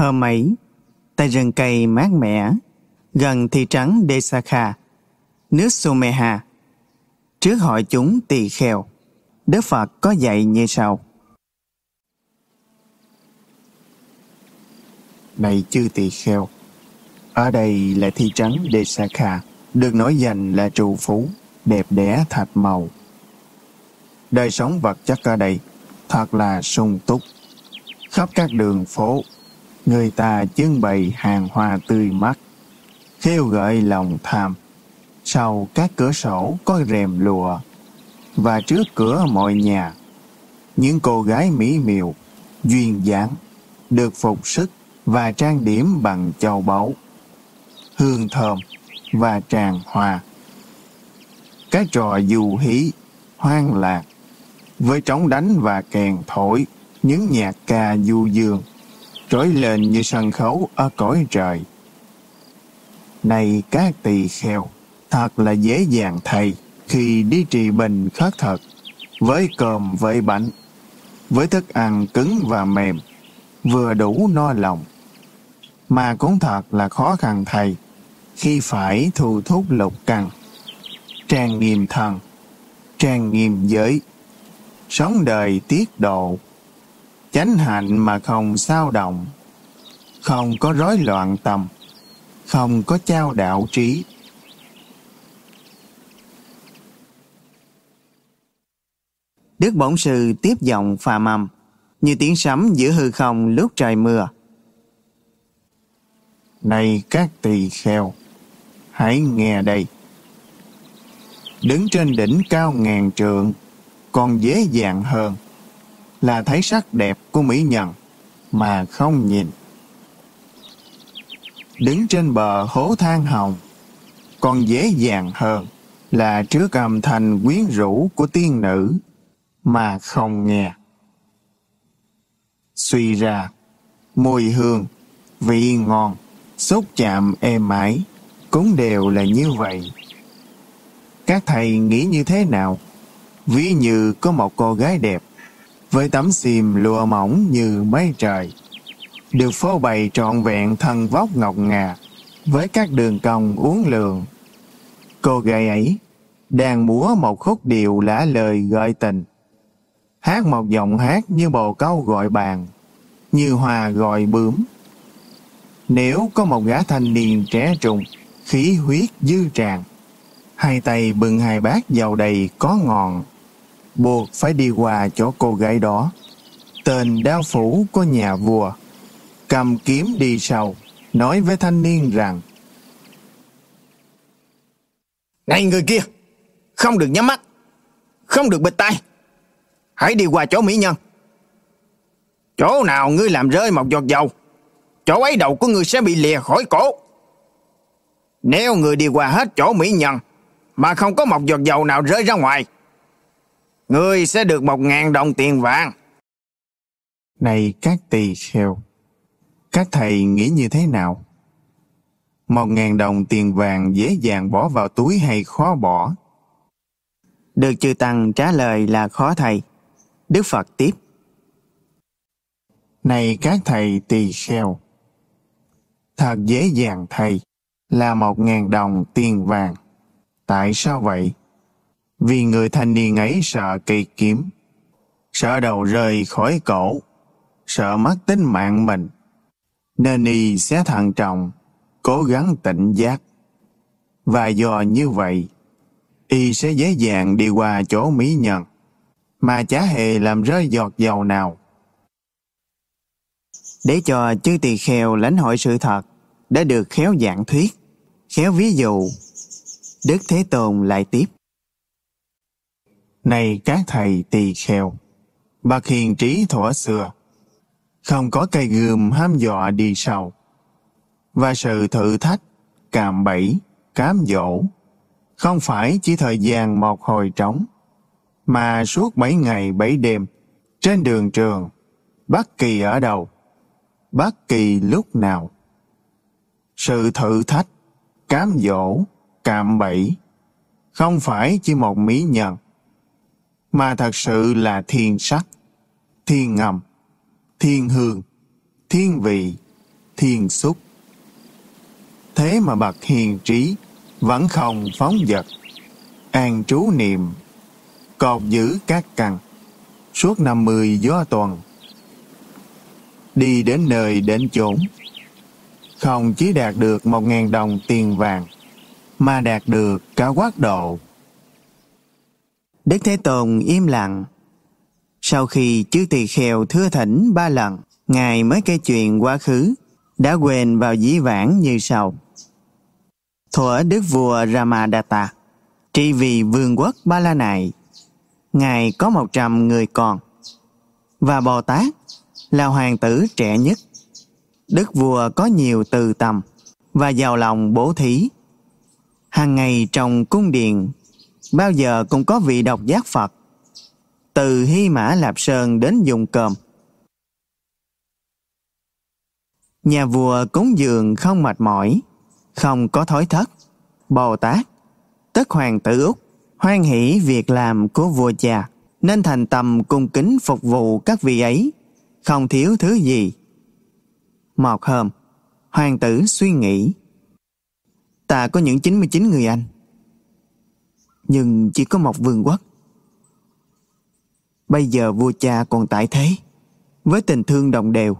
hôm ấy, tại rừng cây mát mẻ, gần thị trấn Desakha, nước Sumeha. Trước hội chúng tỳ kheo, Đức Phật có dạy như sau. Này chư tỳ kheo, ở đây là thị trấn Desakha, được nói dành là trụ phú, đẹp đẽ thạch màu. Đời sống vật chất ở đây thật là sung túc. Khắp các đường phố người ta trưng bày hàng hoa tươi mắt khiêu gợi lòng tham sau các cửa sổ có rèm lụa và trước cửa mọi nhà những cô gái mỹ miều duyên dáng được phục sức và trang điểm bằng châu báu hương thơm và tràn hoa cái trò dù hí hoang lạc với trống đánh và kèn thổi những nhạc ca du dương trỗi lên như sân khấu ở cõi trời. Này các tỳ kheo, thật là dễ dàng thầy khi đi trì bình khất thật, với cơm với bánh, với thức ăn cứng và mềm, vừa đủ no lòng. Mà cũng thật là khó khăn thầy khi phải thu thúc lục cằn, trang nghiêm thần, trang nghiêm giới, sống đời tiết độ chánh hạnh mà không sao động không có rối loạn tâm không có trao đạo trí đức bổn sư tiếp giọng phà mầm như tiếng sấm giữa hư không lúc trời mưa này các tỳ kheo hãy nghe đây đứng trên đỉnh cao ngàn trượng còn dễ dàng hơn là thấy sắc đẹp của mỹ nhân mà không nhìn đứng trên bờ hố than hồng còn dễ dàng hơn là trước âm thanh quyến rũ của tiên nữ mà không nghe suy ra mùi hương vị ngon xúc chạm êm ái cũng đều là như vậy các thầy nghĩ như thế nào ví như có một cô gái đẹp với tấm xiêm lụa mỏng như mây trời. Được phô bày trọn vẹn thân vóc ngọc ngà, với các đường cong uốn lượn. Cô gái ấy đang múa một khúc điệu lã lời gợi tình, hát một giọng hát như bồ câu gọi bàn, như hòa gọi bướm. Nếu có một gã thanh niên trẻ trung, khí huyết dư tràn, hai tay bưng hai bát dầu đầy có ngọn, buộc phải đi qua chỗ cô gái đó. Tên đao phủ của nhà vua, cầm kiếm đi sau, nói với thanh niên rằng Này người kia, không được nhắm mắt, không được bịt tay, hãy đi qua chỗ mỹ nhân. Chỗ nào ngươi làm rơi một giọt dầu, chỗ ấy đầu của ngươi sẽ bị lìa khỏi cổ. Nếu người đi qua hết chỗ mỹ nhân mà không có một giọt dầu nào rơi ra ngoài, Ngươi sẽ được một ngàn đồng tiền vàng. Này các tỳ kheo, các thầy nghĩ như thế nào? Một ngàn đồng tiền vàng dễ dàng bỏ vào túi hay khó bỏ? Được chư Tăng trả lời là khó thầy. Đức Phật tiếp. Này các thầy tỳ kheo, thật dễ dàng thầy là một ngàn đồng tiền vàng. Tại sao vậy? vì người thanh niên ấy sợ cây kiếm, sợ đầu rơi khỏi cổ, sợ mất tính mạng mình, nên y sẽ thận trọng, cố gắng tỉnh giác. Và do như vậy, y sẽ dễ dàng đi qua chỗ mỹ nhân, mà chả hề làm rơi giọt dầu nào. Để cho chư tỳ kheo lãnh hội sự thật đã được khéo giảng thuyết, khéo ví dụ, Đức Thế Tôn lại tiếp. Này các thầy tỳ kheo, bậc hiền trí thuở xưa, không có cây gươm ham dọa đi sau, và sự thử thách, cạm bẫy, cám dỗ, không phải chỉ thời gian một hồi trống, mà suốt bảy ngày bảy đêm, trên đường trường, bất kỳ ở đâu, bất kỳ lúc nào. Sự thử thách, cám dỗ, cạm bẫy, không phải chỉ một mỹ nhân, mà thật sự là thiên sắc, thiên ngầm, thiên hương, thiên vị, thiên xúc. Thế mà bậc hiền trí vẫn không phóng dật, an trú niệm, cột giữ các căn suốt năm mươi gió tuần. Đi đến nơi đến chốn, không chỉ đạt được một ngàn đồng tiền vàng, mà đạt được cả quát độ Đức Thế Tôn im lặng. Sau khi chư tỳ kheo thưa thỉnh ba lần, Ngài mới kể chuyện quá khứ, đã quên vào dĩ vãng như sau. Thuở Đức Vua Ramadatta, trị vì vương quốc Ba La Nại, Ngài có một trăm người con, và Bồ Tát là hoàng tử trẻ nhất. Đức Vua có nhiều từ tầm và giàu lòng bố thí. Hàng ngày trong cung điện bao giờ cũng có vị độc giác Phật, từ Hy Mã Lạp Sơn đến dùng cơm. Nhà vua cúng dường không mệt mỏi, không có thói thất. Bồ Tát, tức Hoàng tử Úc, hoan hỷ việc làm của vua cha, nên thành tâm cung kính phục vụ các vị ấy, không thiếu thứ gì. Một hôm, hoàng tử suy nghĩ. Ta có những 99 người anh, nhưng chỉ có một vương quốc. Bây giờ vua cha còn tại thế, với tình thương đồng đều,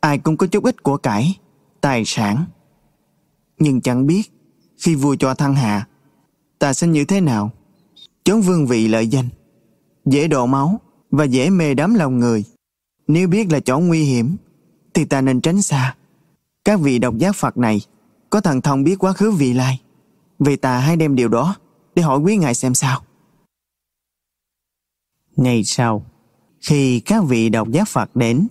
ai cũng có chút ít của cải, tài sản. Nhưng chẳng biết khi vua cho thăng hạ, ta sẽ như thế nào? Chốn vương vị lợi danh, dễ đổ máu và dễ mê đắm lòng người. Nếu biết là chỗ nguy hiểm, thì ta nên tránh xa. Các vị độc giác Phật này có thần thông biết quá khứ vị lai. Vậy ta hay đem điều đó để hỏi quý ngài xem sao. Ngày sau, khi các vị độc giác Phật đến,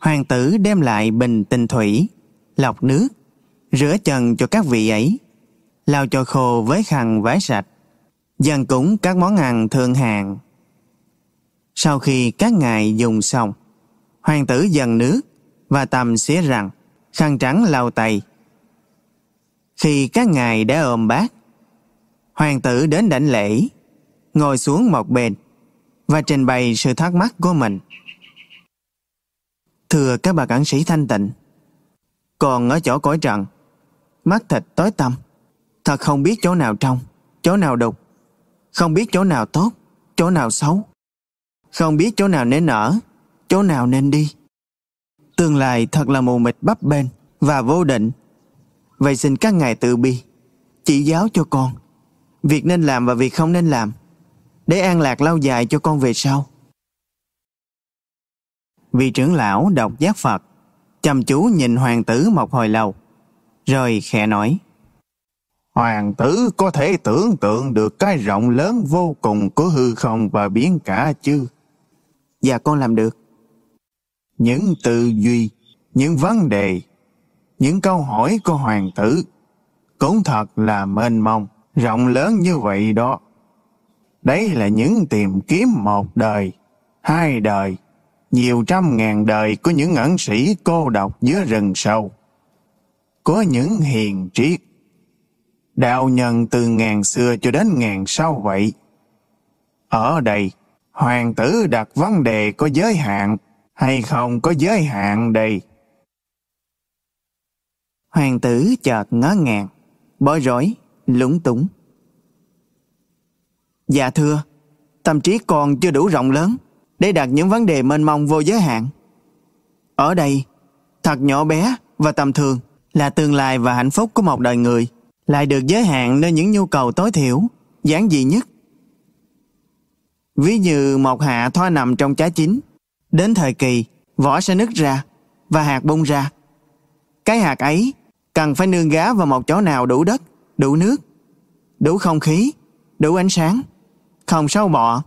hoàng tử đem lại bình tinh thủy, lọc nước, rửa chân cho các vị ấy, lau cho khô với khăn vái sạch, dần cúng các món ăn thường hàng. Sau khi các ngài dùng xong, hoàng tử dần nước và tầm xế rằng khăn trắng lau tay. Khi các ngài đã ôm bát, hoàng tử đến đảnh lễ, ngồi xuống một bên và trình bày sự thắc mắc của mình. Thưa các bà cản sĩ thanh tịnh, còn ở chỗ cõi trần, mắt thịt tối tăm, thật không biết chỗ nào trong, chỗ nào đục, không biết chỗ nào tốt, chỗ nào xấu, không biết chỗ nào nên ở, chỗ nào nên đi. Tương lai thật là mù mịt bấp bênh và vô định. Vậy xin các ngài tự bi, chỉ giáo cho con việc nên làm và việc không nên làm, để an lạc lâu dài cho con về sau. Vị trưởng lão đọc giác Phật, chăm chú nhìn hoàng tử một hồi lâu, rồi khẽ nói. Hoàng tử có thể tưởng tượng được cái rộng lớn vô cùng của hư không và biến cả chứ? Dạ con làm được. Những tư duy, những vấn đề, những câu hỏi của hoàng tử cũng thật là mênh mông rộng lớn như vậy đó. Đấy là những tìm kiếm một đời, hai đời, nhiều trăm ngàn đời của những ẩn sĩ cô độc giữa rừng sâu. Có những hiền triết, đạo nhân từ ngàn xưa cho đến ngàn sau vậy. Ở đây, hoàng tử đặt vấn đề có giới hạn hay không có giới hạn đây. Hoàng tử chợt ngó ngàng, bối rối, lúng túng. Dạ thưa, tâm trí con chưa đủ rộng lớn để đặt những vấn đề mênh mông vô giới hạn. Ở đây, thật nhỏ bé và tầm thường là tương lai và hạnh phúc của một đời người lại được giới hạn nơi những nhu cầu tối thiểu, giản dị nhất. Ví như một hạ thoa nằm trong trái chín, đến thời kỳ vỏ sẽ nứt ra và hạt bung ra. Cái hạt ấy cần phải nương gá vào một chỗ nào đủ đất, đủ nước, đủ không khí, đủ ánh sáng không sâu bọ,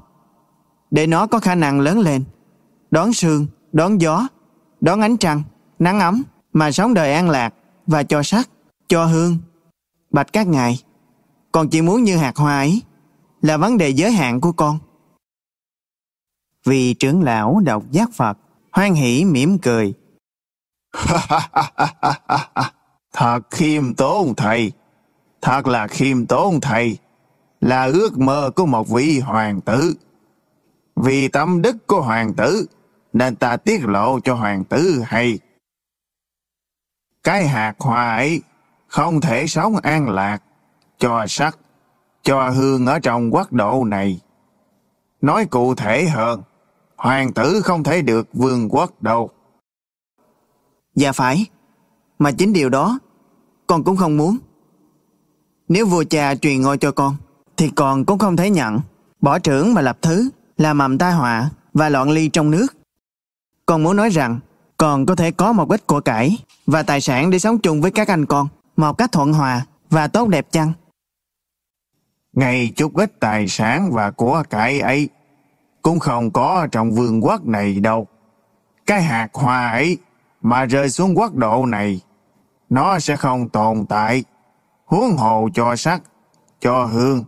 để nó có khả năng lớn lên, đón sương, đón gió, đón ánh trăng, nắng ấm mà sống đời an lạc và cho sắc, cho hương. Bạch các ngài, còn chỉ muốn như hạt hoa ấy là vấn đề giới hạn của con. Vì trưởng lão đọc giác Phật, hoan hỷ mỉm cười. Thật khiêm tốn thầy, thật là khiêm tốn thầy là ước mơ của một vị hoàng tử. Vì tâm đức của hoàng tử, nên ta tiết lộ cho hoàng tử hay. Cái hạt hoa ấy không thể sống an lạc, cho sắc, cho hương ở trong quốc độ này. Nói cụ thể hơn, hoàng tử không thể được vương quốc đâu. Dạ phải, mà chính điều đó con cũng không muốn. Nếu vua cha truyền ngôi cho con, thì còn cũng không thể nhận. Bỏ trưởng mà lập thứ là mầm tai họa và loạn ly trong nước. Con muốn nói rằng còn có thể có một ít của cải và tài sản để sống chung với các anh con một cách thuận hòa và tốt đẹp chăng? Ngày chút ít tài sản và của cải ấy cũng không có trong vương quốc này đâu. Cái hạt hoa ấy mà rơi xuống quốc độ này, nó sẽ không tồn tại. Huống hồ cho sắc, cho hương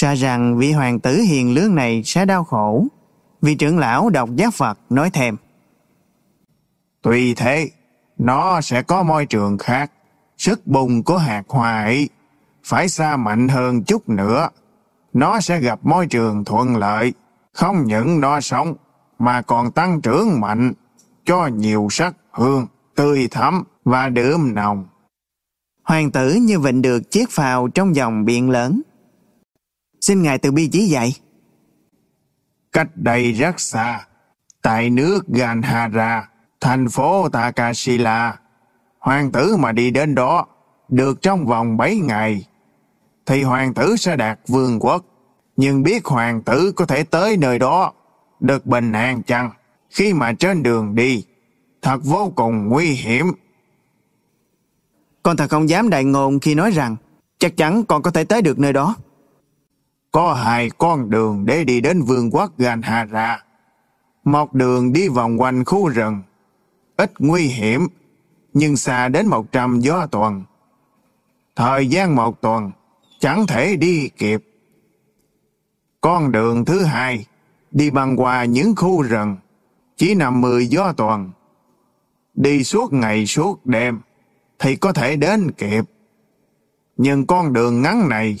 Sợ rằng vị hoàng tử hiền lương này sẽ đau khổ. Vị trưởng lão đọc giác Phật nói thêm. tùy thế, nó sẽ có môi trường khác. Sức bùng của hạt hoại phải xa mạnh hơn chút nữa. Nó sẽ gặp môi trường thuận lợi. Không những nó sống mà còn tăng trưởng mạnh cho nhiều sắc hương, tươi thắm và đượm nồng. Hoàng tử như vịnh được chiếc phào trong dòng biển lớn. Xin Ngài từ bi chỉ dạy. Cách đây rất xa, tại nước Ganhara, thành phố Takashila, hoàng tử mà đi đến đó được trong vòng bảy ngày thì hoàng tử sẽ đạt vương quốc. Nhưng biết hoàng tử có thể tới nơi đó được bình an chăng khi mà trên đường đi thật vô cùng nguy hiểm. Con thật không dám đại ngôn khi nói rằng chắc chắn con có thể tới được nơi đó có hai con đường để đi đến vương quốc hà ra. Một đường đi vòng quanh khu rừng, ít nguy hiểm, nhưng xa đến một trăm gió tuần. Thời gian một tuần, chẳng thể đi kịp. Con đường thứ hai, đi băng qua những khu rừng, chỉ nằm mười gió tuần. Đi suốt ngày suốt đêm, thì có thể đến kịp. Nhưng con đường ngắn này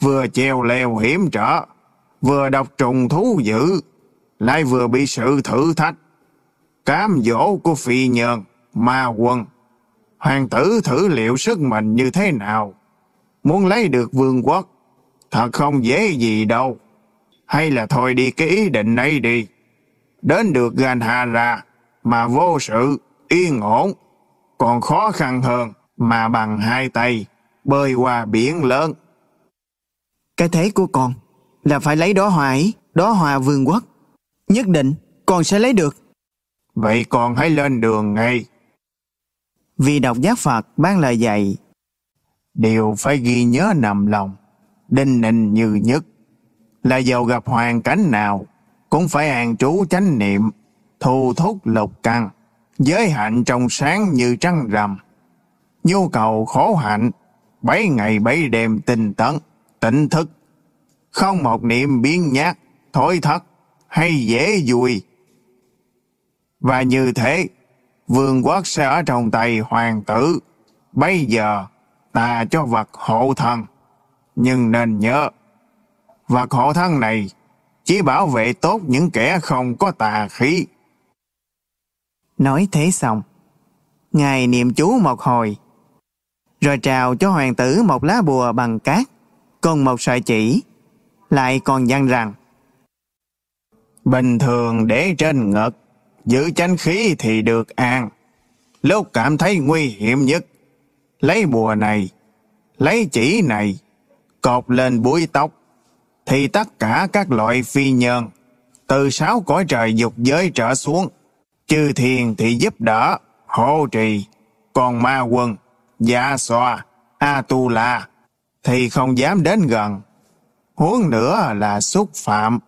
vừa treo leo hiểm trở, vừa độc trùng thú dữ, lại vừa bị sự thử thách. Cám dỗ của phi nhân ma quân. Hoàng tử thử liệu sức mình như thế nào. Muốn lấy được vương quốc, thật không dễ gì đâu. Hay là thôi đi cái ý định này đi. Đến được hà ra mà vô sự, yên ổn, còn khó khăn hơn mà bằng hai tay bơi qua biển lớn. Cái thế của con là phải lấy đó hoài, đó hòa vương quốc. Nhất định con sẽ lấy được. Vậy con hãy lên đường ngay. Vì đọc giác Phật ban lời dạy. Điều phải ghi nhớ nằm lòng, đinh ninh như nhất. Là dầu gặp hoàn cảnh nào, cũng phải hàng trú chánh niệm, thu thúc lục căng, giới hạnh trong sáng như trăng rằm. Nhu cầu khổ hạnh, bảy ngày bảy đêm tinh tấn tỉnh thức, không một niệm biến nhát, thối thất hay dễ dùi. Và như thế, vương quốc sẽ ở trong tay hoàng tử. Bây giờ, tà cho vật hộ thần, nhưng nên nhớ, vật hộ thân này chỉ bảo vệ tốt những kẻ không có tà khí. Nói thế xong, Ngài niệm chú một hồi, rồi trào cho hoàng tử một lá bùa bằng cát còn một sợi chỉ, lại còn dặn rằng Bình thường để trên ngực, giữ chánh khí thì được an. Lúc cảm thấy nguy hiểm nhất, lấy bùa này, lấy chỉ này, cột lên búi tóc, thì tất cả các loại phi nhân, từ sáu cõi trời dục giới trở xuống, chư thiền thì giúp đỡ, hộ trì, còn ma quân, dạ xoa, a tu la thì không dám đến gần. Huống nữa là xúc phạm.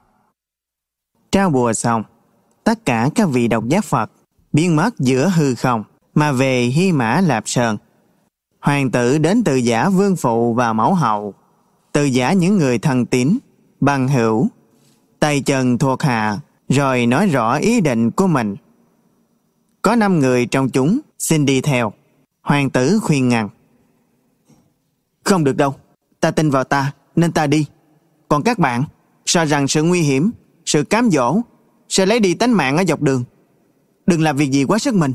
Trao bùa xong, tất cả các vị độc giác Phật biến mất giữa hư không mà về Hy Mã Lạp Sơn. Hoàng tử đến từ giả vương phụ và mẫu hậu, từ giả những người thân tín, bằng hữu, tay chân thuộc hạ, rồi nói rõ ý định của mình. Có năm người trong chúng xin đi theo. Hoàng tử khuyên ngăn. Không được đâu. Ta tin vào ta nên ta đi. Còn các bạn, sợ rằng sự nguy hiểm, sự cám dỗ sẽ lấy đi tánh mạng ở dọc đường. Đừng làm việc gì quá sức mình.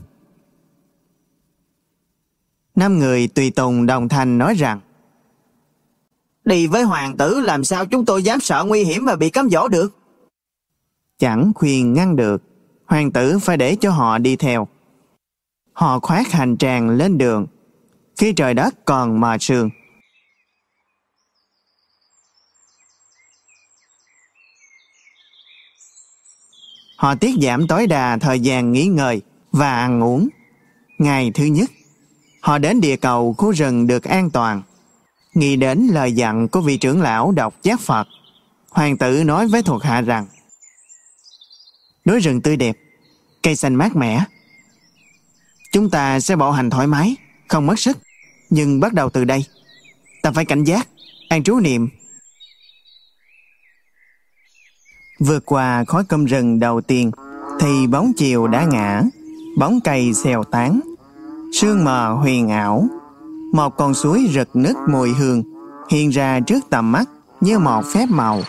Năm người tùy tùng đồng thanh nói rằng Đi với hoàng tử làm sao chúng tôi dám sợ nguy hiểm và bị cám dỗ được? Chẳng khuyên ngăn được, hoàng tử phải để cho họ đi theo. Họ khoác hành tràng lên đường, khi trời đất còn mờ sương. họ tiết giảm tối đa thời gian nghỉ ngơi và ăn uống. Ngày thứ nhất, họ đến địa cầu khu rừng được an toàn. Nghĩ đến lời dặn của vị trưởng lão đọc giác Phật, hoàng tử nói với thuộc hạ rằng Núi rừng tươi đẹp, cây xanh mát mẻ. Chúng ta sẽ bộ hành thoải mái, không mất sức. Nhưng bắt đầu từ đây, ta phải cảnh giác, an trú niệm Vượt qua khói cơm rừng đầu tiên thì bóng chiều đã ngã, bóng cây xèo tán, sương mờ huyền ảo. Một con suối rực nước mùi hương hiện ra trước tầm mắt như một phép màu.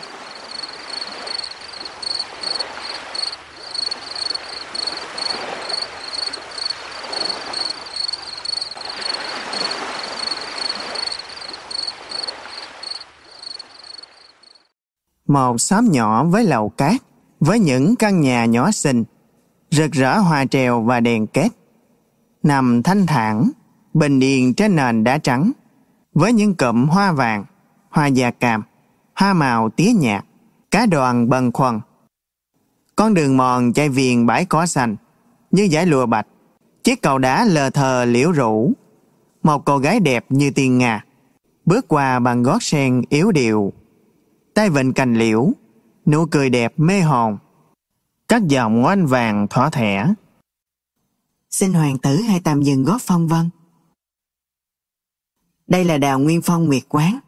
một xóm nhỏ với lầu cát, với những căn nhà nhỏ xinh, rực rỡ hoa trèo và đèn kết. Nằm thanh thản, bình yên trên nền đá trắng, với những cụm hoa vàng, hoa già cam, hoa màu tía nhạt, cá đoàn bần khoăn. Con đường mòn chạy viền bãi cỏ xanh, như dải lụa bạch, chiếc cầu đá lờ thờ liễu rũ. Một cô gái đẹp như tiên ngà bước qua bằng gót sen yếu điệu tay vịnh cành liễu, nụ cười đẹp mê hồn. Các dòng oanh vàng thỏa thẻ. Xin hoàng tử hãy tạm dừng góp phong vân. Đây là đào nguyên phong nguyệt quán,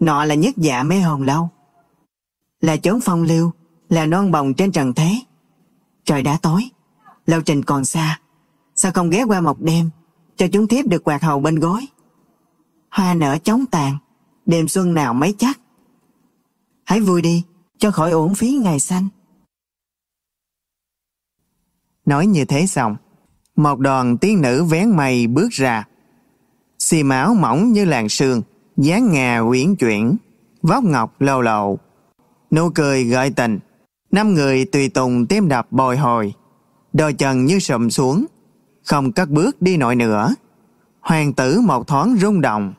nọ là nhất dạ mê hồn lâu. Là chốn phong lưu, là non bồng trên trần thế. Trời đã tối, lâu trình còn xa, sao không ghé qua một đêm, cho chúng thiếp được quạt hầu bên gối. Hoa nở chóng tàn, đêm xuân nào mấy chắc, Hãy vui đi, cho khỏi uổng phí ngày xanh. Nói như thế xong, một đoàn tiên nữ vén mây bước ra. Xì máu mỏng như làn sương, dáng ngà uyển chuyển, vóc ngọc lâu lộ. Nụ cười gợi tình, năm người tùy tùng tim đập bồi hồi, đôi chân như sụm xuống, không cất bước đi nổi nữa. Hoàng tử một thoáng rung động,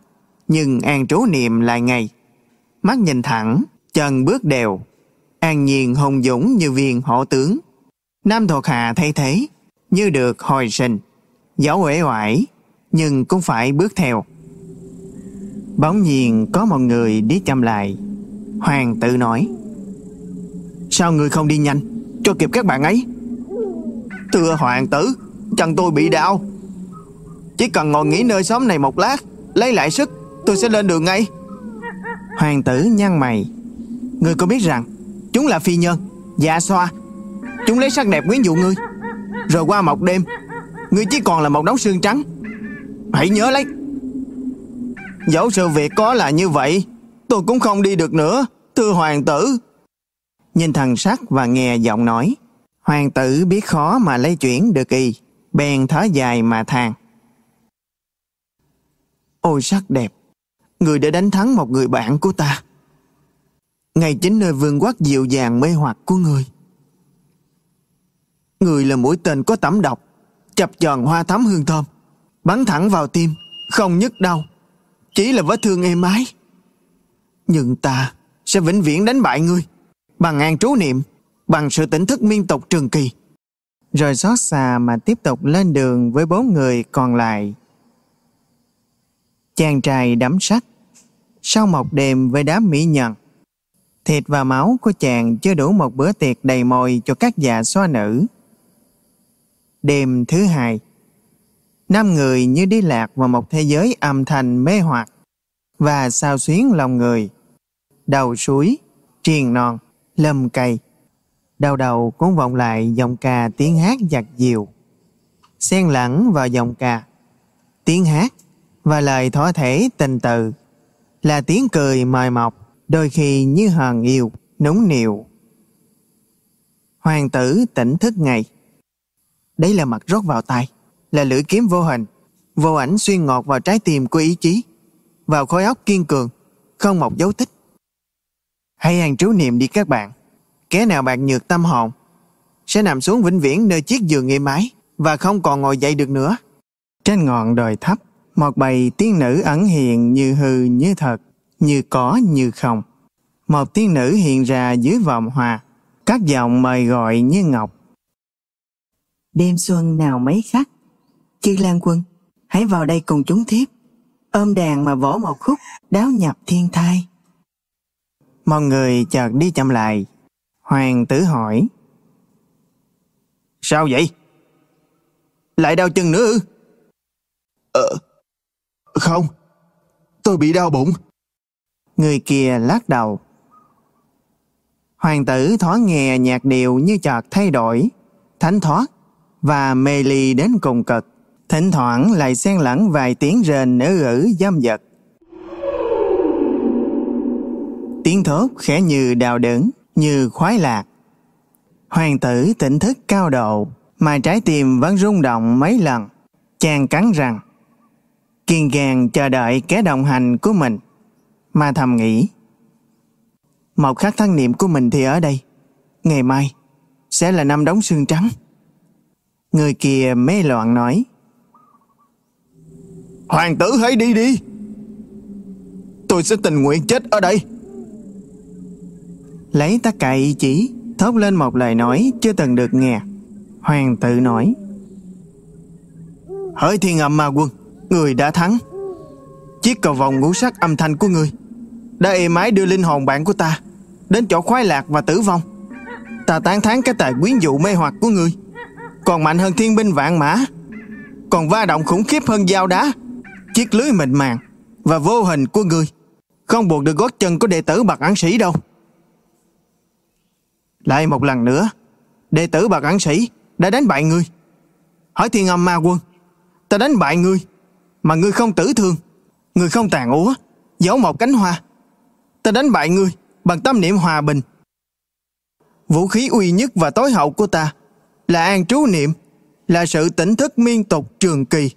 nhưng an trú niệm lại ngay. Mắt nhìn thẳng, chân bước đều, an nhiên hùng dũng như viên hộ tướng. Nam thuộc hạ thay thế, như được hồi sinh, dẫu uể oải, nhưng cũng phải bước theo. Bỗng nhiên có một người đi chăm lại, hoàng tử nói. Sao người không đi nhanh, cho kịp các bạn ấy? Thưa hoàng tử, chân tôi bị đau. Chỉ cần ngồi nghỉ nơi xóm này một lát, lấy lại sức, tôi sẽ lên đường ngay. Hoàng tử nhăn mày, Ngươi có biết rằng Chúng là phi nhân Dạ xoa Chúng lấy sắc đẹp quyến dụ ngươi Rồi qua một đêm Ngươi chỉ còn là một đống xương trắng Hãy nhớ lấy Dẫu sự việc có là như vậy Tôi cũng không đi được nữa Thưa hoàng tử Nhìn thần sắc và nghe giọng nói Hoàng tử biết khó mà lấy chuyển được y Bèn thở dài mà than Ôi sắc đẹp Người đã đánh thắng một người bạn của ta Ngài chính nơi vườn quát dịu dàng mê hoặc của người. Người là mũi tên có tẩm độc, chập tròn hoa thắm hương thơm, bắn thẳng vào tim, không nhức đau, chỉ là vết thương êm ái. Nhưng ta sẽ vĩnh viễn đánh bại ngươi, bằng an trú niệm, bằng sự tỉnh thức miên tục trường kỳ. Rồi xót xà mà tiếp tục lên đường với bốn người còn lại. Chàng trai đắm sách, sau một đêm với đám mỹ nhân, Thịt và máu của chàng chưa đủ một bữa tiệc đầy mồi cho các già xoa nữ. Đêm thứ hai Năm người như đi lạc vào một thế giới âm thanh mê hoặc và sao xuyến lòng người. Đầu suối, triền non, lâm cây. Đầu đầu cũng vọng lại giọng ca tiếng hát giặt dịu. Xen lẫn vào giọng ca, tiếng hát và lời thỏa thể tình từ là tiếng cười mời mọc đôi khi như hờn yêu, núng niệu. Hoàng tử tỉnh thức ngày Đấy là mặt rót vào tay, là lưỡi kiếm vô hình, vô ảnh xuyên ngọt vào trái tim của ý chí, vào khối óc kiên cường, không một dấu tích. Hãy hàng trú niệm đi các bạn. Kẻ nào bạn nhược tâm hồn sẽ nằm xuống vĩnh viễn nơi chiếc giường nghỉ mái và không còn ngồi dậy được nữa. Trên ngọn đồi thấp, một bầy tiên nữ ẩn hiện như hư như thật như có như không. Một tiên nữ hiện ra dưới vòng hòa, các giọng mời gọi như ngọc. Đêm xuân nào mấy khắc, chư Lan Quân, hãy vào đây cùng chúng thiếp, ôm đàn mà vỗ một khúc, đáo nhập thiên thai. Mọi người chợt đi chậm lại, hoàng tử hỏi. Sao vậy? Lại đau chân nữa ư? Ờ, không, tôi bị đau bụng người kia lắc đầu. Hoàng tử thoáng nghe nhạc điệu như chợt thay đổi, thánh thoát và mê ly đến cùng cực, thỉnh thoảng lại xen lẫn vài tiếng rền nữ ử dâm dật. Tiếng thốt khẽ như đào đớn, như khoái lạc. Hoàng tử tỉnh thức cao độ, mà trái tim vẫn rung động mấy lần. Chàng cắn răng, kiên gan chờ đợi kẻ đồng hành của mình. Ma thầm nghĩ. Một khắc thăng niệm của mình thì ở đây. Ngày mai sẽ là năm đóng xương trắng. Người kia mê loạn nói. Hoàng tử hãy đi đi. Tôi sẽ tình nguyện chết ở đây. Lấy tất cả ý chí, thốt lên một lời nói chưa từng được nghe. Hoàng tử nói. Hỡi thiên âm ma quân, người đã thắng. Chiếc cầu vòng ngũ sắc âm thanh của ngươi đã êm ái đưa linh hồn bạn của ta đến chỗ khoái lạc và tử vong. Ta tán thán cái tài quyến dụ mê hoặc của ngươi, còn mạnh hơn thiên binh vạn mã, còn va động khủng khiếp hơn dao đá, chiếc lưới mịn màng và vô hình của ngươi không buộc được gót chân của đệ tử bạc ẩn sĩ đâu. Lại một lần nữa, đệ tử bạc ẩn sĩ đã đánh bại ngươi. Hỏi thiên âm ma quân, ta đánh bại ngươi, mà ngươi không tử thương. Người không tàn úa, giấu một cánh hoa. Ta đánh bại ngươi bằng tâm niệm hòa bình. Vũ khí uy nhất và tối hậu của ta là an trú niệm, là sự tỉnh thức miên tục trường kỳ.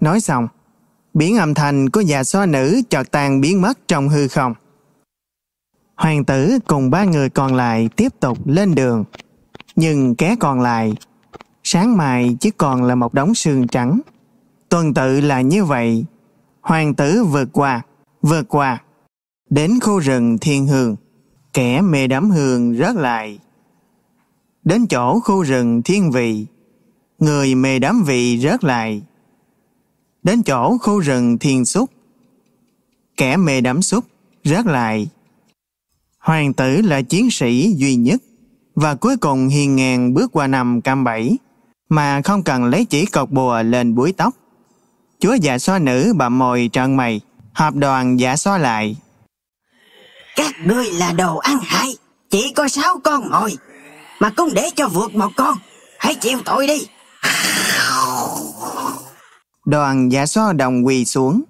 Nói xong, biển âm thanh của già xoa nữ chợt tàn biến mất trong hư không. Hoàng tử cùng ba người còn lại tiếp tục lên đường. Nhưng ké còn lại, sáng mai chỉ còn là một đống xương trắng. Tuần tự là như vậy hoàng tử vượt qua, vượt qua. Đến khu rừng thiên hương, kẻ mê đám hương rớt lại. Đến chỗ khu rừng thiên vị, người mê đám vị rớt lại. Đến chỗ khu rừng thiên xúc, kẻ mê đám xúc rớt lại. Hoàng tử là chiến sĩ duy nhất và cuối cùng hiền ngàn bước qua nằm cam bảy, mà không cần lấy chỉ cọc bùa lên búi tóc chúa già xoa nữ bà mồi trợn mày, họp đoàn giả xoa lại. Các ngươi là đồ ăn hại, chỉ có sáu con mồi, mà cũng để cho vượt một con, hãy chịu tội đi. Đoàn giả xoa đồng quỳ xuống.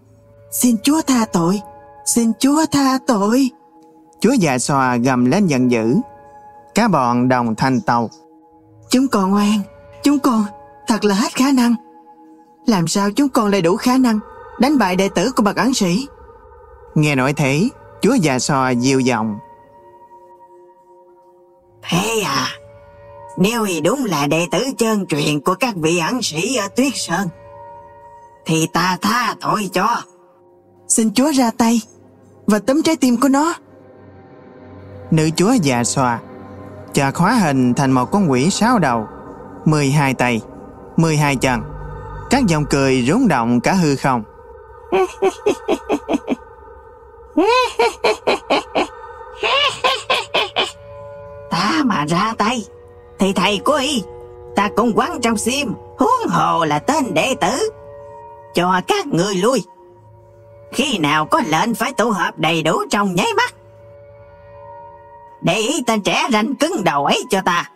Xin chúa tha tội, xin chúa tha tội. Chúa già xoa gầm lên giận dữ. Cá bọn đồng thành tàu. Chúng còn ngoan, chúng con thật là hết khả năng. Làm sao chúng con lại đủ khả năng đánh bại đệ tử của bậc ẩn sĩ? Nghe nói thế, chúa già sò dịu giọng. Thế à, nếu y đúng là đệ tử chân truyền của các vị ẩn sĩ ở Tuyết Sơn, thì ta tha tội cho. Xin chúa ra tay và tấm trái tim của nó. Nữ chúa già xòa chợt hóa hình thành một con quỷ sáu đầu, 12 tay, 12 chân các giọng cười rốn động cả hư không. ta mà ra tay, thì thầy của y, ta cũng quán trong sim, huống hồ là tên đệ tử. Cho các người lui. Khi nào có lệnh phải tụ hợp đầy đủ trong nháy mắt. Để ý tên trẻ ranh cứng đầu ấy cho ta.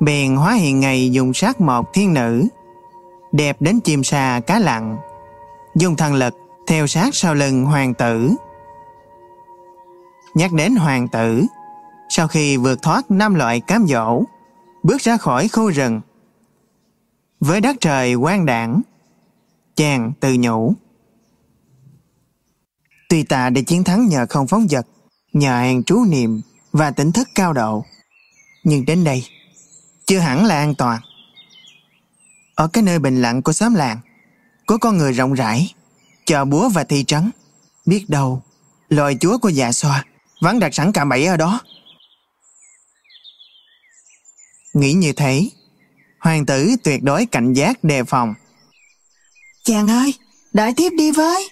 Bèn hóa hiện ngày dùng sát một thiên nữ đẹp đến chim sa cá lặng Dùng thần lực theo sát sau lưng hoàng tử. Nhắc đến hoàng tử, sau khi vượt thoát năm loại cám dỗ, bước ra khỏi khu rừng. Với đất trời quang đảng, chàng tự nhủ. Tuy tạ để chiến thắng nhờ không phóng vật, nhờ hàng trú niệm và tỉnh thức cao độ. Nhưng đến đây, chưa hẳn là an toàn ở cái nơi bình lặng của xóm làng có con người rộng rãi chờ búa và thi trấn, biết đâu loài chúa của già dạ xoa vắng đặt sẵn cả bẫy ở đó nghĩ như thế hoàng tử tuyệt đối cảnh giác đề phòng chàng ơi đợi tiếp đi với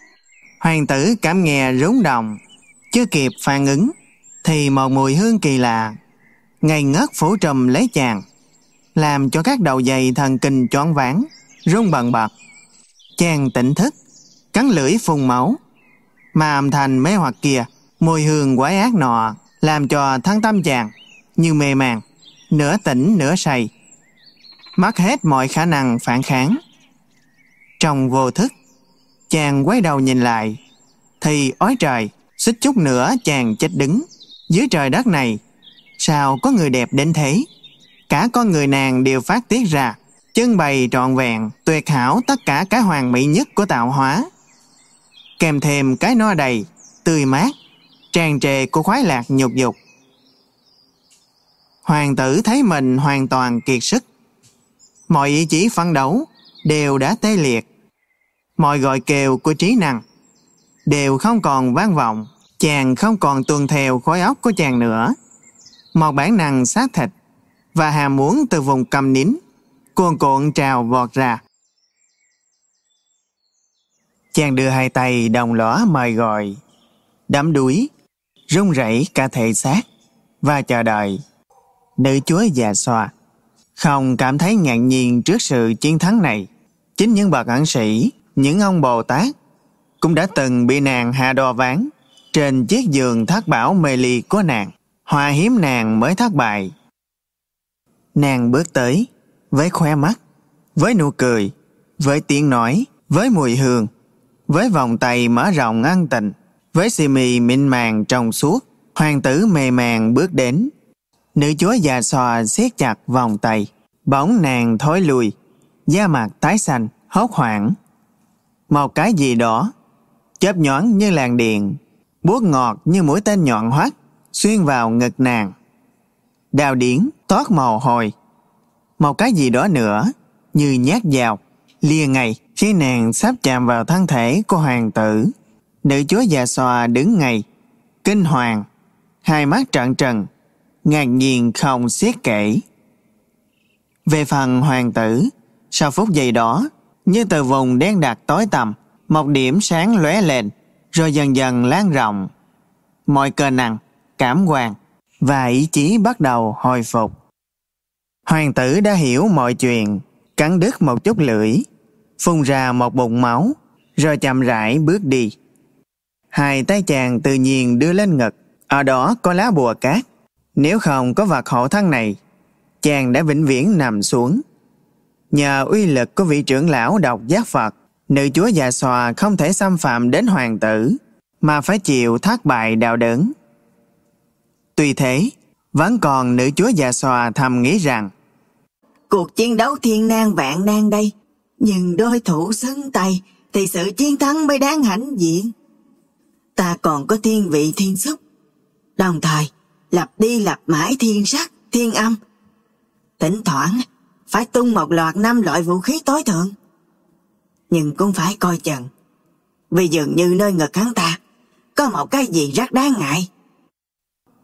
hoàng tử cảm nghe rúng động chưa kịp phản ứng thì một mùi hương kỳ lạ ngây ngất phủ trùm lấy chàng làm cho các đầu dày thần kinh choáng váng, rung bần bật. Chàng tỉnh thức, cắn lưỡi phun máu. Mà âm thanh mê hoặc kia, mùi hương quái ác nọ, làm cho thân tâm chàng, như mê màng, nửa tỉnh nửa say. Mất hết mọi khả năng phản kháng. Trong vô thức, chàng quay đầu nhìn lại, thì ói trời, xích chút nữa chàng chết đứng. Dưới trời đất này, sao có người đẹp đến thế? cả con người nàng đều phát tiết ra, chân bày trọn vẹn, tuyệt hảo tất cả cái hoàn mỹ nhất của tạo hóa. Kèm thêm cái no đầy, tươi mát, tràn trề của khoái lạc nhục dục. Hoàng tử thấy mình hoàn toàn kiệt sức. Mọi ý chí phân đấu đều đã tê liệt. Mọi gọi kêu của trí năng đều không còn vang vọng. Chàng không còn tuân theo khối óc của chàng nữa. Một bản năng xác thịt và hàm muốn từ vùng cầm nín, cuồn cuộn trào vọt ra. Chàng đưa hai tay đồng lõa mời gọi, đắm đuối, run rẩy cả thể xác và chờ đợi. Nữ chúa già xoa, không cảm thấy ngạc nhiên trước sự chiến thắng này. Chính những bậc ẩn sĩ, những ông Bồ Tát cũng đã từng bị nàng hạ đo ván trên chiếc giường thác bảo mê ly của nàng. Hòa hiếm nàng mới thất bại Nàng bước tới, với khoe mắt, với nụ cười, với tiếng nói, với mùi hương, với vòng tay mở rộng an tịnh với xì mì mịn màng trong suốt, hoàng tử mê màng bước đến. Nữ chúa già xòa siết chặt vòng tay, bóng nàng thối lùi, da mặt tái xanh, hốt hoảng. Một cái gì đó, chớp nhoáng như làn điện, buốt ngọt như mũi tên nhọn hoắt, xuyên vào ngực nàng đào điển, toát màu hồi. Một cái gì đó nữa, như nhát vào lìa ngày khi nàng sắp chạm vào thân thể của hoàng tử. Nữ chúa già xòa đứng ngay, kinh hoàng, hai mắt trợn trần, ngạc nhiên không xiết kể. Về phần hoàng tử, sau phút giây đó, như từ vùng đen đặc tối tầm, một điểm sáng lóe lên, rồi dần dần lan rộng. Mọi cơ năng, cảm quan, và ý chí bắt đầu hồi phục. Hoàng tử đã hiểu mọi chuyện, cắn đứt một chút lưỡi, phun ra một bụng máu, rồi chậm rãi bước đi. Hai tay chàng tự nhiên đưa lên ngực, ở đó có lá bùa cát. Nếu không có vật hộ thân này, chàng đã vĩnh viễn nằm xuống. Nhờ uy lực của vị trưởng lão độc giác Phật, nữ chúa già xòa không thể xâm phạm đến hoàng tử, mà phải chịu thất bại đạo đớn. Tuy thế, vẫn còn nữ chúa già xòa thầm nghĩ rằng Cuộc chiến đấu thiên nan vạn nan đây, nhưng đối thủ xứng tay thì sự chiến thắng mới đáng hãnh diện. Ta còn có thiên vị thiên xúc, đồng thời lặp đi lặp mãi thiên sắc, thiên âm. Thỉnh thoảng phải tung một loạt năm loại vũ khí tối thượng. Nhưng cũng phải coi chừng, vì dường như nơi ngực hắn ta có một cái gì rất đáng ngại.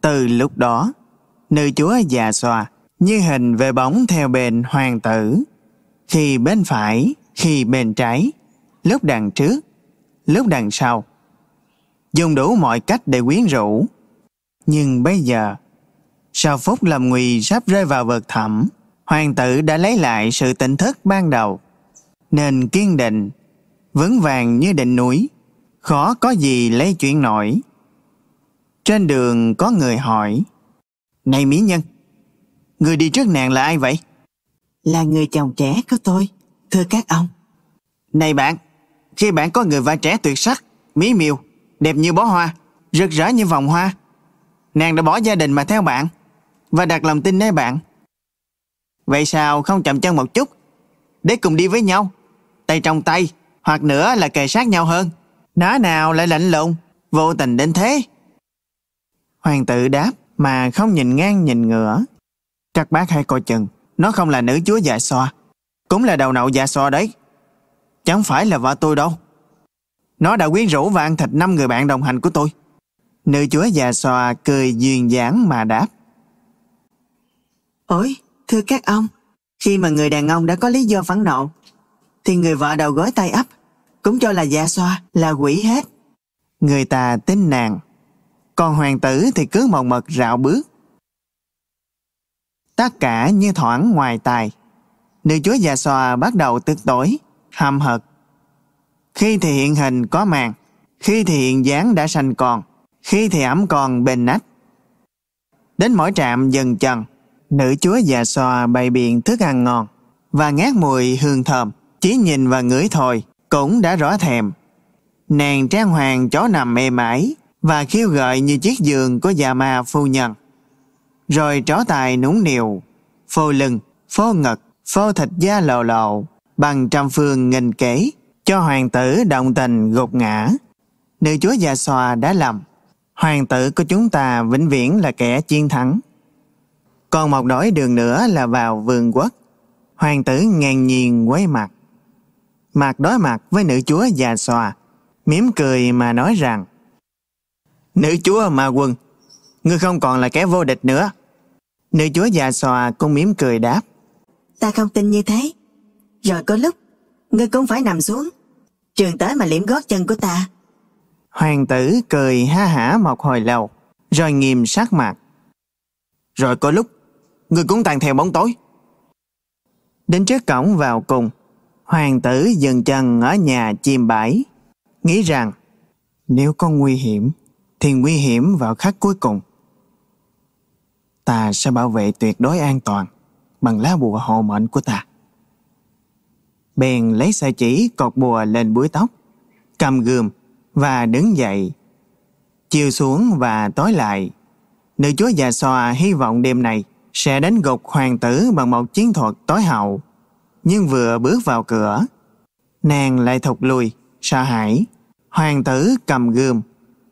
Từ lúc đó, nữ chúa già xòa như hình về bóng theo bên hoàng tử. Khi bên phải, khi bên trái, lúc đằng trước, lúc đằng sau. Dùng đủ mọi cách để quyến rũ. Nhưng bây giờ, sau phút lầm nguy sắp rơi vào vực thẳm, hoàng tử đã lấy lại sự tỉnh thức ban đầu. Nên kiên định, vững vàng như đỉnh núi, khó có gì lấy chuyện nổi. Trên đường có người hỏi Này mỹ nhân Người đi trước nàng là ai vậy? Là người chồng trẻ của tôi Thưa các ông Này bạn Khi bạn có người vợ trẻ tuyệt sắc Mỹ miều Đẹp như bó hoa Rực rỡ như vòng hoa Nàng đã bỏ gia đình mà theo bạn Và đặt lòng tin nơi bạn Vậy sao không chậm chân một chút Để cùng đi với nhau Tay trong tay Hoặc nữa là kề sát nhau hơn Nó nào lại lạnh lùng Vô tình đến thế Hoàng tử đáp mà không nhìn ngang nhìn ngửa. Các bác hãy coi chừng, nó không là nữ chúa dạ xoa. Cũng là đầu nậu dạ xoa đấy. Chẳng phải là vợ tôi đâu. Nó đã quyến rũ và ăn thịt năm người bạn đồng hành của tôi. Nữ chúa già xòa cười duyên dáng mà đáp. Ôi, thưa các ông, khi mà người đàn ông đã có lý do phẫn nộ, thì người vợ đầu gối tay ấp cũng cho là già xòa, là quỷ hết. Người ta tin nàng còn hoàng tử thì cứ màu mật rạo bước. Tất cả như thoảng ngoài tài. Nữ chúa già xòa bắt đầu tức tối, hầm hợt. Khi thì hiện hình có màn, khi thì hiện dáng đã sành còn, khi thì ẩm còn bền nách. Đến mỗi trạm dần chần, nữ chúa già xòa bày biện thức ăn ngon và ngát mùi hương thơm. Chỉ nhìn và ngửi thôi cũng đã rõ thèm. Nàng trang hoàng chó nằm êm ái, và khiêu gợi như chiếc giường của già ma phu nhân. Rồi tró tài nũng niều, phô lưng, phô ngực, phô thịt da lộ lộ, bằng trăm phương nghìn kế, cho hoàng tử động tình gục ngã. Nữ chúa già xòa đã lầm, hoàng tử của chúng ta vĩnh viễn là kẻ chiến thắng. Còn một đổi đường nữa là vào vườn quốc, hoàng tử ngang nhiên quay mặt. Mặt đối mặt với nữ chúa già xòa, mỉm cười mà nói rằng Nữ chúa ma quân, ngươi không còn là kẻ vô địch nữa. Nữ chúa già xòa cũng mỉm cười đáp. Ta không tin như thế. Rồi có lúc, ngươi cũng phải nằm xuống. Trường tới mà liễm gót chân của ta. Hoàng tử cười ha hả một hồi lâu, rồi nghiêm sát mặt. Rồi có lúc, ngươi cũng tàn theo bóng tối. Đến trước cổng vào cùng, hoàng tử dừng chân ở nhà chim bãi, nghĩ rằng nếu có nguy hiểm thì nguy hiểm vào khắc cuối cùng. Ta sẽ bảo vệ tuyệt đối an toàn bằng lá bùa hộ mệnh của ta. Bèn lấy sợi chỉ cột bùa lên búi tóc, cầm gươm và đứng dậy. Chiều xuống và tối lại, nữ chúa già xòa hy vọng đêm này sẽ đánh gục hoàng tử bằng một chiến thuật tối hậu. Nhưng vừa bước vào cửa, nàng lại thụt lùi, sợ hãi. Hoàng tử cầm gươm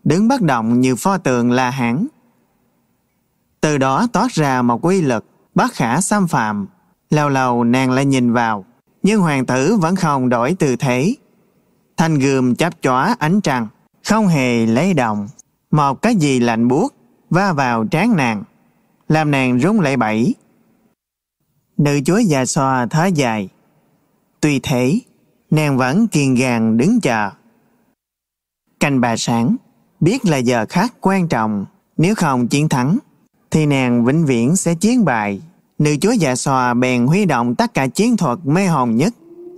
đứng bất động như pho tượng La Hán. Từ đó toát ra một quy lực bất khả xâm phạm. Lâu lâu nàng lại nhìn vào, nhưng hoàng tử vẫn không đổi tư thế. Thanh gươm chắp chóa ánh trăng, không hề lấy động. Một cái gì lạnh buốt va vào trán nàng, làm nàng rung lại bẩy. Nữ chúa già xoa thở dài. Tuy thế, nàng vẫn kiên gàn đứng chờ. Canh bà sáng, biết là giờ khác quan trọng, nếu không chiến thắng, thì nàng vĩnh viễn sẽ chiến bại. Nữ chúa dạ xòa bèn huy động tất cả chiến thuật mê hồn nhất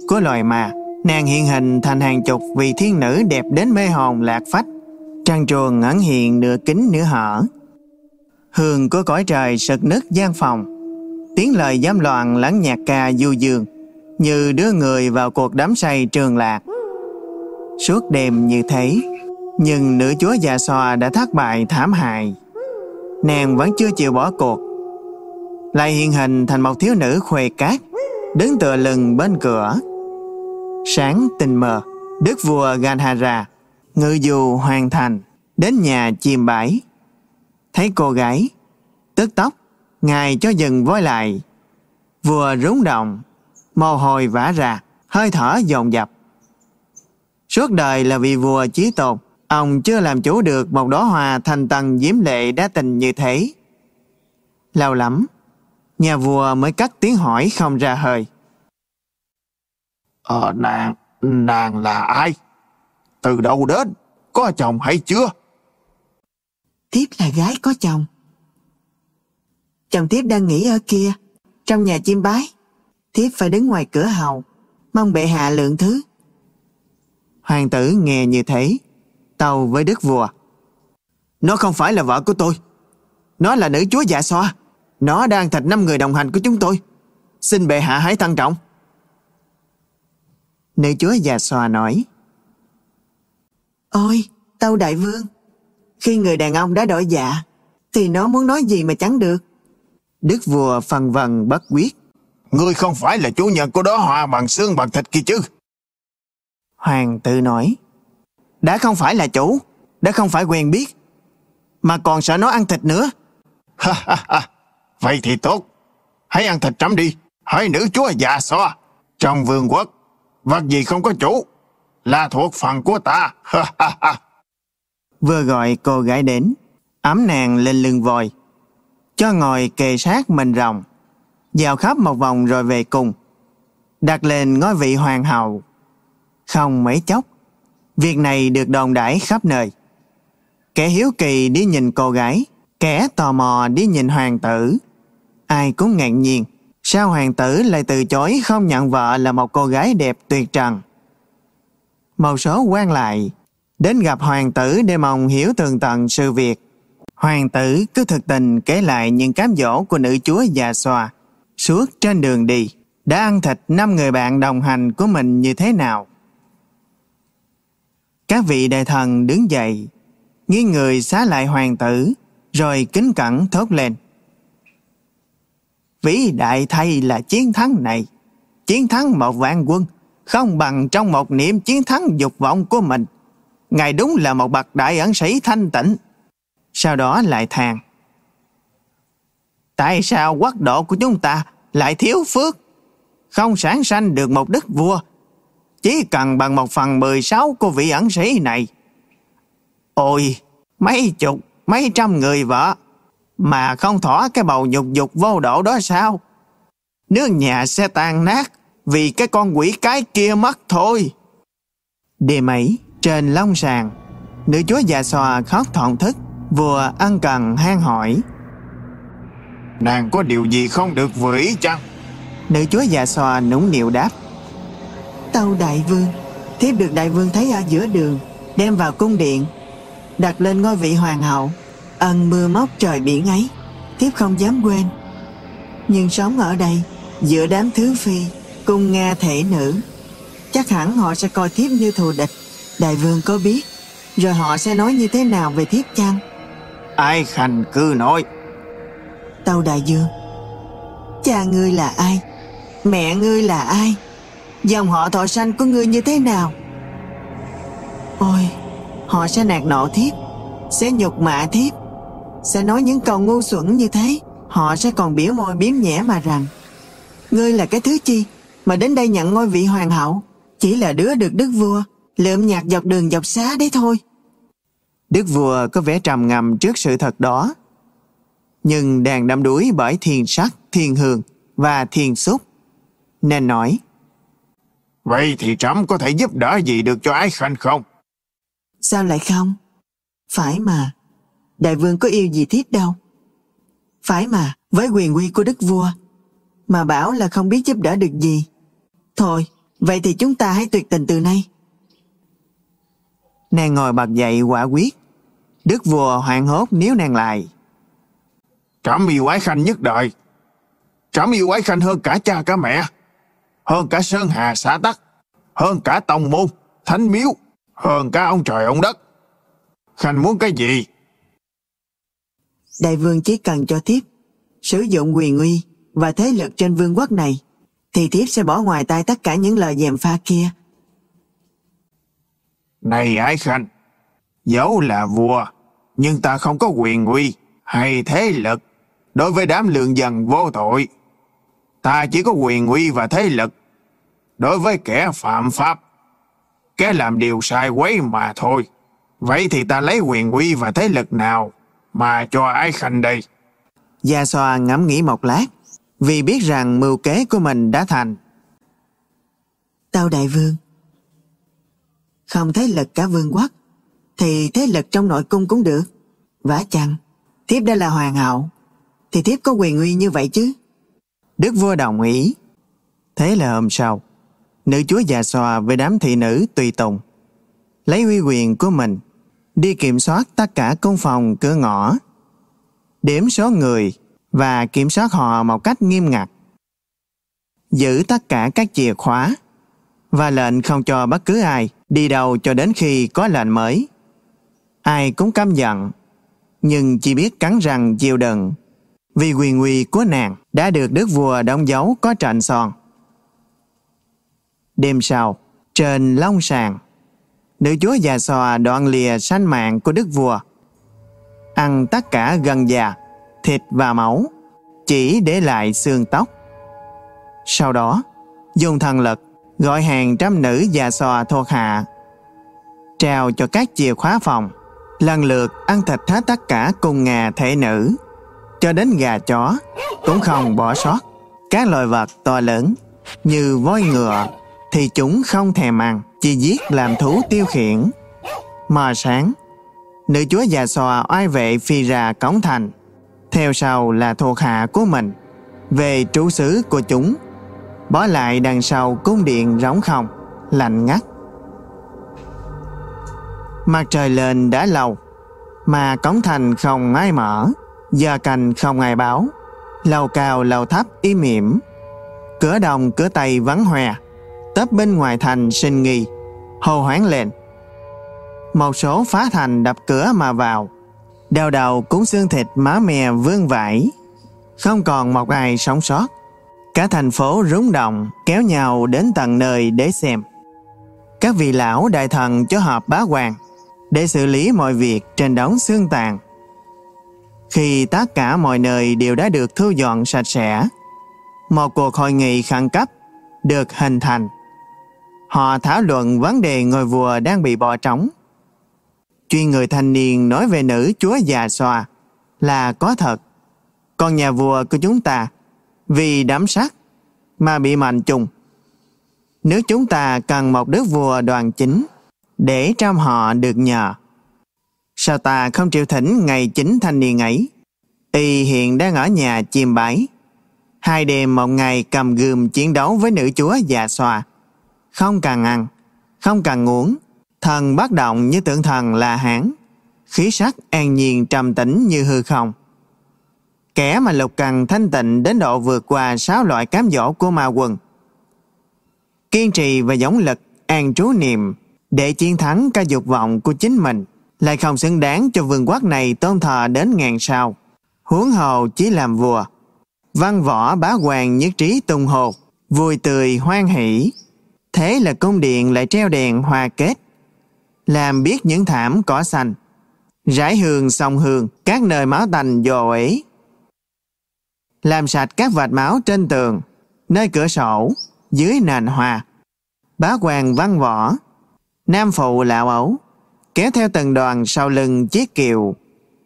của loài mà. Nàng hiện hình thành hàng chục vị thiên nữ đẹp đến mê hồn lạc phách. Trăng truồng ngẩn hiện nửa kính nửa hở. Hương của cõi trời sực nứt gian phòng. Tiếng lời giám loạn lắng nhạc ca du dương như đưa người vào cuộc đám say trường lạc. Suốt đêm như thế, nhưng nữ chúa già xòa đã thất bại thảm hại. Nàng vẫn chưa chịu bỏ cuộc. Lại hiện hình thành một thiếu nữ khuê cát, đứng tựa lưng bên cửa. Sáng tình mờ, đức vua Ganhara, ngự dù hoàn thành, đến nhà chìm bãi. Thấy cô gái, tức tóc, ngài cho dừng voi lại. Vua rúng động, mồ hôi vã ra, hơi thở dồn dập. Suốt đời là vì vua chí tồn, Ông chưa làm chủ được một đóa hoa thành tầng diễm lệ đa tình như thế. Lâu lắm, nhà vua mới cắt tiếng hỏi không ra hơi. Ờ, nàng, nàng là ai? Từ đâu đến? Có chồng hay chưa? tiếp là gái có chồng. Chồng tiếp đang nghỉ ở kia, trong nhà chiêm bái. tiếp phải đứng ngoài cửa hầu, mong bệ hạ lượng thứ. Hoàng tử nghe như thế, Tàu với đức vua Nó không phải là vợ của tôi Nó là nữ chúa dạ xoa Nó đang thạch năm người đồng hành của chúng tôi Xin bệ hạ hãy thận trọng Nữ chúa già xòa nói Ôi tâu đại vương Khi người đàn ông đã đổi dạ Thì nó muốn nói gì mà chẳng được Đức vua phần vần bất quyết Ngươi không phải là chủ nhân của đó hòa bằng xương bằng thịt kia chứ Hoàng tử nói đã không phải là chủ, đã không phải quen biết, mà còn sợ nó ăn thịt nữa. Ha ha ha, vậy thì tốt. Hãy ăn thịt trắm đi, hãy nữ chúa già xoa. Trong vương quốc, vật gì không có chủ, là thuộc phần của ta. Ha ha ha. Vừa gọi cô gái đến, ấm nàng lên lưng vòi, cho ngồi kề sát mình rồng, dạo khắp một vòng rồi về cùng, đặt lên ngôi vị hoàng hậu. Không mấy chốc, Việc này được đồn đãi khắp nơi. Kẻ hiếu kỳ đi nhìn cô gái, kẻ tò mò đi nhìn hoàng tử. Ai cũng ngạc nhiên, sao hoàng tử lại từ chối không nhận vợ là một cô gái đẹp tuyệt trần. Một số quan lại đến gặp hoàng tử để mong hiểu tường tận sự việc. Hoàng tử cứ thực tình kể lại những cám dỗ của nữ chúa già xòa. Suốt trên đường đi, đã ăn thịt năm người bạn đồng hành của mình như thế nào. Các vị đại thần đứng dậy, nghiêng người xá lại hoàng tử, rồi kính cẩn thốt lên. Vĩ đại thay là chiến thắng này, chiến thắng một vạn quân, không bằng trong một niệm chiến thắng dục vọng của mình. Ngài đúng là một bậc đại ẩn sĩ thanh tịnh. Sau đó lại than. Tại sao quốc độ của chúng ta lại thiếu phước? Không sản sanh được một đức vua chỉ cần bằng một phần 16 của vị ẩn sĩ này. Ôi, mấy chục, mấy trăm người vợ, mà không thỏa cái bầu nhục dục vô độ đó sao? Nước nhà sẽ tan nát vì cái con quỷ cái kia mất thôi. Đêm ấy, trên long sàn, nữ chúa già xòa khóc thọn thức, vừa ăn cần han hỏi. Nàng có điều gì không được vừa ý chăng? Nữ chúa già xòa nũng nịu đáp tâu đại vương Thiếp được đại vương thấy ở giữa đường Đem vào cung điện Đặt lên ngôi vị hoàng hậu Ân mưa móc trời biển ấy Thiếp không dám quên Nhưng sống ở đây Giữa đám thứ phi Cung Nga thể nữ Chắc hẳn họ sẽ coi thiếp như thù địch Đại vương có biết Rồi họ sẽ nói như thế nào về thiếp chăng Ai khanh cứ nói Tâu đại vương, Cha ngươi là ai Mẹ ngươi là ai Dòng họ thọ sanh của ngươi như thế nào Ôi Họ sẽ nạt nộ thiếp Sẽ nhục mạ thiếp Sẽ nói những câu ngu xuẩn như thế Họ sẽ còn biểu môi biếm nhẽ mà rằng Ngươi là cái thứ chi Mà đến đây nhận ngôi vị hoàng hậu Chỉ là đứa được đức vua Lượm nhạc dọc đường dọc xá đấy thôi Đức vua có vẻ trầm ngầm trước sự thật đó Nhưng đàn đắm đuối bởi thiền sắc, thiền hường và thiền xúc Nên nói Vậy thì trẫm có thể giúp đỡ gì được cho Ái Khanh không? Sao lại không? Phải mà, đại vương có yêu gì thiết đâu. Phải mà, với quyền uy của đức vua, mà bảo là không biết giúp đỡ được gì. Thôi, vậy thì chúng ta hãy tuyệt tình từ nay. Nàng ngồi bật dậy quả quyết. Đức vua hoảng hốt níu nàng lại. Trẫm yêu Ái Khanh nhất đời. Trẫm yêu Ái Khanh hơn cả cha cả mẹ hơn cả Sơn Hà xã Tắc, hơn cả Tông Môn, Thánh Miếu, hơn cả ông trời ông đất. Khanh muốn cái gì? Đại vương chỉ cần cho thiếp sử dụng quyền uy và thế lực trên vương quốc này thì thiếp sẽ bỏ ngoài tai tất cả những lời dèm pha kia. Này Ái Khanh, dẫu là vua, nhưng ta không có quyền uy hay thế lực đối với đám lượng dân vô tội ta chỉ có quyền uy và thế lực đối với kẻ phạm pháp, kẻ làm điều sai quấy mà thôi. Vậy thì ta lấy quyền uy và thế lực nào mà cho ai khanh đây? Gia Xoa ngẫm nghĩ một lát, vì biết rằng mưu kế của mình đã thành. Tao đại vương, không thế lực cả vương quốc, thì thế lực trong nội cung cũng được. Vả chăng, thiếp đây là hoàng hậu, thì thiếp có quyền uy như vậy chứ? Đức vua đồng ý. Thế là hôm sau, nữ chúa già xòa với đám thị nữ tùy tùng, lấy uy quyền của mình, đi kiểm soát tất cả cung phòng cửa ngõ, điểm số người và kiểm soát họ một cách nghiêm ngặt. Giữ tất cả các chìa khóa và lệnh không cho bất cứ ai đi đâu cho đến khi có lệnh mới. Ai cũng căm giận, nhưng chỉ biết cắn răng chịu đựng vì quyền uy của nàng đã được đức vua đóng dấu có trạnh son. Đêm sau, trên long sàng, nữ chúa già sò đoạn lìa sanh mạng của đức vua. Ăn tất cả gần già, thịt và máu, chỉ để lại xương tóc. Sau đó, dùng thần lực gọi hàng trăm nữ già sò thuộc hạ, trao cho các chìa khóa phòng, lần lượt ăn thịt hết tất cả cùng ngà thể nữ cho đến gà chó cũng không bỏ sót. Các loài vật to lớn như voi ngựa thì chúng không thèm ăn, chỉ giết làm thú tiêu khiển. Mờ sáng, nữ chúa già xòa oai vệ phi ra cổng thành, theo sau là thuộc hạ của mình, về trú xứ của chúng, bỏ lại đằng sau cung điện rỗng không, lạnh ngắt. Mặt trời lên đã lâu, mà cổng thành không ai mở. Giờ cành không ai báo Lầu cao lầu thấp y mỉm Cửa đồng cửa tây vắng hoe Tấp bên ngoài thành sinh nghi Hồ hoáng lên Một số phá thành đập cửa mà vào đào đầu cúng xương thịt má mè vương vãi Không còn một ai sống sót Cả thành phố rúng động Kéo nhau đến tận nơi để xem Các vị lão đại thần cho họp bá hoàng Để xử lý mọi việc trên đống xương tàn khi tất cả mọi nơi đều đã được thu dọn sạch sẽ. Một cuộc hội nghị khẩn cấp được hình thành. Họ thảo luận vấn đề ngôi vua đang bị bỏ trống. Chuyên người thanh niên nói về nữ chúa già xòa là có thật. Con nhà vua của chúng ta vì đám sát mà bị mạnh trùng. Nếu chúng ta cần một đức vua đoàn chính để trăm họ được nhờ sao ta không triệu thỉnh ngày chính thanh niên ấy? Y hiện đang ở nhà chiêm bái. Hai đêm một ngày cầm gươm chiến đấu với nữ chúa già xòa. Không cần ăn, không cần uống, thần bất động như tượng thần là hán. Khí sắc an nhiên trầm tĩnh như hư không. Kẻ mà lục cần thanh tịnh đến độ vượt qua sáu loại cám dỗ của ma quần. Kiên trì và giống lực, an trú niệm để chiến thắng cả dục vọng của chính mình lại không xứng đáng cho vương quốc này tôn thờ đến ngàn sao. Huống hồ chỉ làm vua. Văn võ bá hoàng nhất trí tung hột, vui tươi hoan hỷ. Thế là cung điện lại treo đèn hòa kết. Làm biết những thảm cỏ xanh. Rải hương sông hương, các nơi máu tành dồ ỉ. Làm sạch các vệt máu trên tường, nơi cửa sổ, dưới nền hòa. Bá hoàng văn võ, nam phụ lão ấu kéo theo từng đoàn sau lưng chiếc kiều,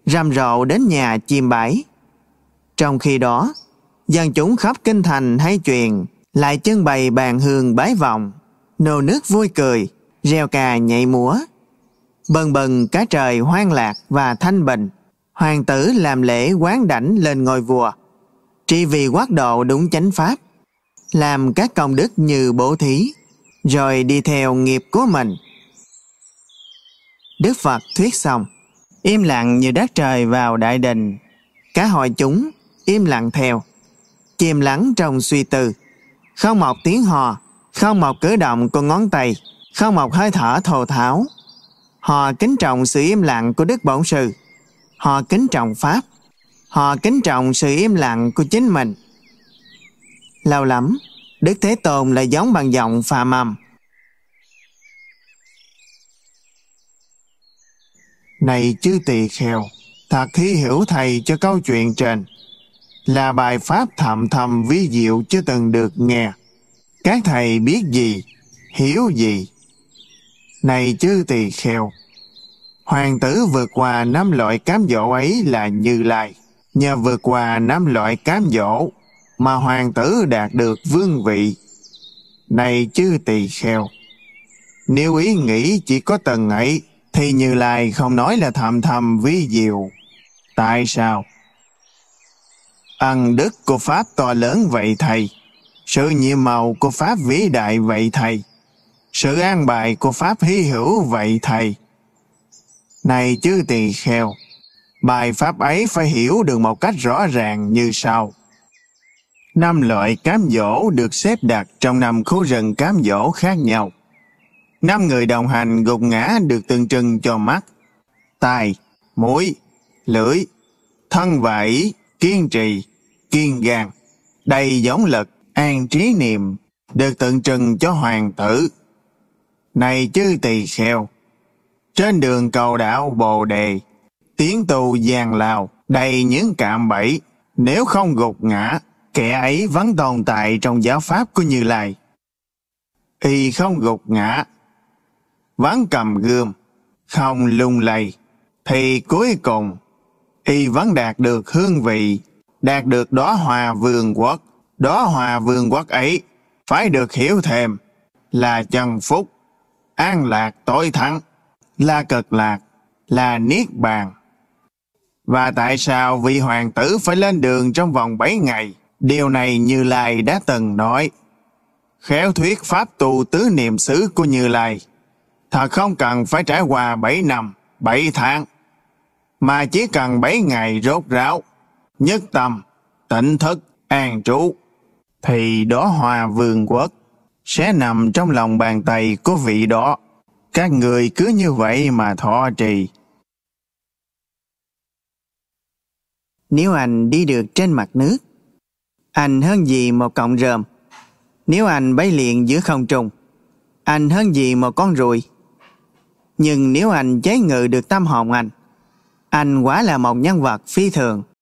rầm rộ đến nhà chim bãi. Trong khi đó, dân chúng khắp kinh thành hay truyền lại trưng bày bàn hương bái vọng, nô nước vui cười, reo cà nhảy múa. Bần bần cả trời hoang lạc và thanh bình, hoàng tử làm lễ quán đảnh lên ngôi vua, trị vì quát độ đúng chánh pháp, làm các công đức như bổ thí, rồi đi theo nghiệp của mình. Đức Phật thuyết xong, im lặng như đất trời vào đại đình. Cả hội chúng im lặng theo, chìm lắng trong suy tư. Không một tiếng hò, không một cử động của ngón tay, không một hơi thở thồ tháo. Họ kính trọng sự im lặng của Đức Bổn Sư. Họ kính trọng Pháp. Họ kính trọng sự im lặng của chính mình. Lâu lắm, Đức Thế Tôn lại giống bằng giọng phà mầm. Này chư tỳ kheo, thật thí hiểu thầy cho câu chuyện trên là bài pháp thầm thầm vi diệu chưa từng được nghe. Các thầy biết gì, hiểu gì? Này chư tỳ kheo, hoàng tử vượt qua năm loại cám dỗ ấy là Như Lai. Nhờ vượt qua năm loại cám dỗ mà hoàng tử đạt được vương vị. Này chư tỳ kheo, nếu ý nghĩ chỉ có tầng ấy thì Như Lai không nói là thầm thầm vi diệu. Tại sao? Ăn đức của Pháp to lớn vậy Thầy, sự nhiệm màu của Pháp vĩ đại vậy Thầy, sự an bài của Pháp hy hữu vậy Thầy. Này chứ tỳ kheo, bài Pháp ấy phải hiểu được một cách rõ ràng như sau. Năm loại cám dỗ được xếp đặt trong năm khu rừng cám dỗ khác nhau năm người đồng hành gục ngã được tượng trưng cho mắt, tai, mũi, lưỡi, thân và kiên trì, kiên gan, đầy giống lực, an trí niệm, được tượng trưng cho hoàng tử. Này chư tỳ kheo, trên đường cầu đạo Bồ Đề, tiếng tu giang lào đầy những cạm bẫy, nếu không gục ngã, kẻ ấy vẫn tồn tại trong giáo pháp của Như Lai. Y không gục ngã ván cầm gươm, không lung lay, thì cuối cùng y vẫn đạt được hương vị, đạt được đóa hòa vườn quốc. Đóa hòa vườn quốc ấy phải được hiểu thêm là chân phúc, an lạc tối thắng, là cực lạc, là niết bàn. Và tại sao vị hoàng tử phải lên đường trong vòng bảy ngày? Điều này Như Lai đã từng nói. Khéo thuyết pháp tu tứ niệm xứ của Như Lai thật không cần phải trải qua bảy năm, bảy tháng, mà chỉ cần bảy ngày rốt ráo, nhất tâm, tỉnh thức, an trú, thì đó hòa vương quốc sẽ nằm trong lòng bàn tay của vị đó. Các người cứ như vậy mà thọ trì. Nếu anh đi được trên mặt nước, anh hơn gì một cọng rơm. Nếu anh bay liền giữa không trung anh hơn gì một con ruồi nhưng nếu anh chế ngự được tâm hồn anh, anh quá là một nhân vật phi thường.